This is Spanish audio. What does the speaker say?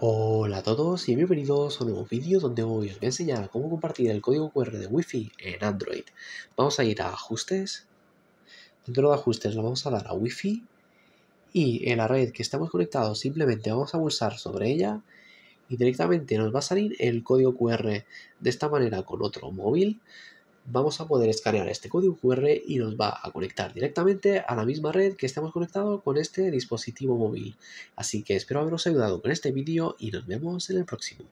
Hola a todos y bienvenidos a un nuevo vídeo donde os voy a enseñar cómo compartir el código QR de Wi-Fi en Android. Vamos a ir a ajustes, dentro de ajustes lo vamos a dar a Wi-Fi y en la red que estamos conectados simplemente vamos a pulsar sobre ella y directamente nos va a salir el código QR. De esta manera con otro móvil vamos a poder escanear este código QR y nos va a conectar directamente a la misma red que estamos conectados con este dispositivo móvil. Así que espero haberos ayudado con este vídeo y nos vemos en el próximo.